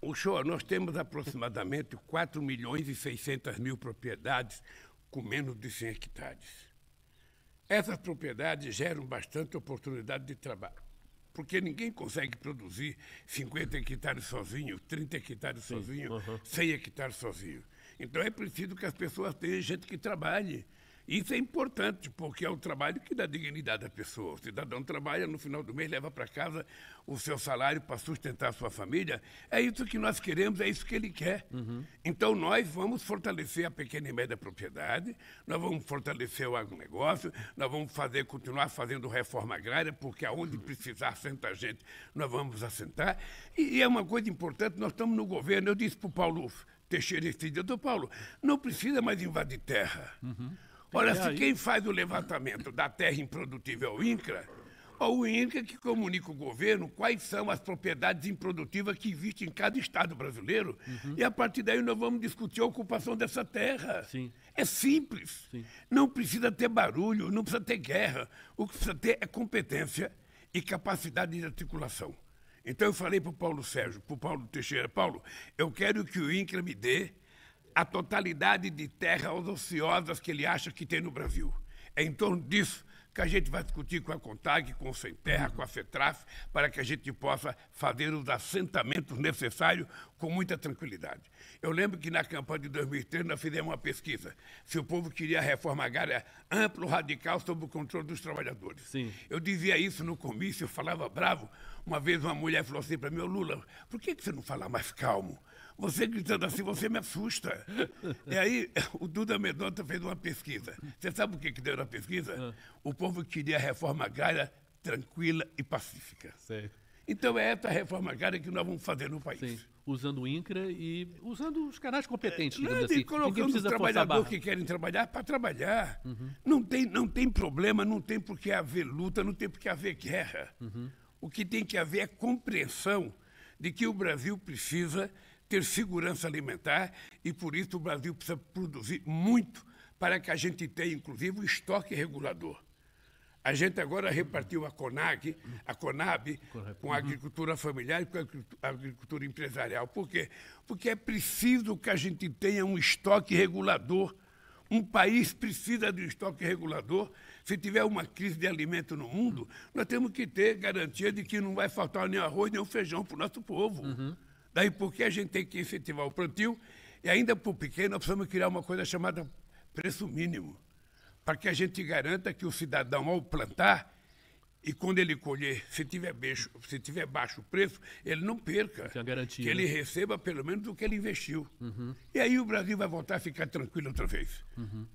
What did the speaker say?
o show, nós temos aproximadamente 4 milhões e 600 mil propriedades com menos de 100 hectares. Essas propriedades geram bastante oportunidade de trabalho, porque ninguém consegue produzir 50 hectares sozinho, 30 hectares Sim, sozinho, uhum. 100 hectares sozinho. Então é preciso que as pessoas tenham gente que trabalhe, isso é importante, porque é o trabalho que dá dignidade à pessoa. O cidadão trabalha, no final do mês leva para casa o seu salário para sustentar a sua família. É isso que nós queremos, é isso que ele quer. Uhum. Então, nós vamos fortalecer a pequena e média propriedade, nós vamos fortalecer o agronegócio, nós vamos fazer, continuar fazendo reforma agrária, porque aonde uhum. precisar sentar gente, nós vamos assentar. E, e é uma coisa importante, nós estamos no governo. Eu disse para o Paulo Teixeira dia, doutor Paulo, não precisa mais invadir terra. Uhum. Olha, é se quem faz o levantamento da terra improdutível é o INCRA, ou o INCRA que comunica o governo quais são as propriedades improdutivas que existem em cada estado brasileiro, uhum. e a partir daí nós vamos discutir a ocupação dessa terra. Sim. É simples. Sim. Não precisa ter barulho, não precisa ter guerra. O que precisa ter é competência e capacidade de articulação. Então eu falei para o Paulo Sérgio, para o Paulo Teixeira, Paulo, eu quero que o INCRA me dê a totalidade de terras ociosas que ele acha que tem no Brasil. É em torno disso que a gente vai discutir com a CONTAG, com o Sem Terra, com a FETRAF, para que a gente possa fazer os assentamentos necessários com muita tranquilidade. Eu lembro que na campanha de 2003 nós fizemos uma pesquisa se o povo queria a reforma agrária ampla ou radical sob o controle dos trabalhadores. Sim. Eu dizia isso no comício, eu falava bravo. Uma vez uma mulher falou assim para mim, Lula, por que você não fala mais calmo? Você gritando assim, você me assusta. e aí, o Duda Medonta fez uma pesquisa. Você sabe o que, que deu na pesquisa? Ah. O povo queria a reforma agrária tranquila e pacífica. Então é essa reforma agrária que nós vamos fazer no país. Sim. Usando o INCRA e usando os canais competentes, é, Não, é assim. Colocando os trabalhadores que querem trabalhar para trabalhar. Uhum. Não, tem, não tem problema, não tem por que haver luta, não tem por que haver guerra. Uhum. O que tem que haver é compreensão de que o Brasil precisa ter segurança alimentar e, por isso, o Brasil precisa produzir muito para que a gente tenha, inclusive, um estoque regulador. A gente agora repartiu a CONAG, a CONAB, com a agricultura familiar e com a agricultura empresarial. Por quê? Porque é preciso que a gente tenha um estoque regulador. Um país precisa de um estoque regulador. Se tiver uma crise de alimento no mundo, nós temos que ter garantia de que não vai faltar nem arroz nem feijão para o nosso povo. Uhum. Daí porque a gente tem que incentivar o plantio e ainda para o pequeno nós precisamos criar uma coisa chamada preço mínimo, para que a gente garanta que o cidadão ao plantar e quando ele colher, se tiver baixo, se tiver baixo o preço, ele não perca. Que, garantia, que ele né? receba pelo menos o que ele investiu. Uhum. E aí o Brasil vai voltar a ficar tranquilo outra vez. Uhum.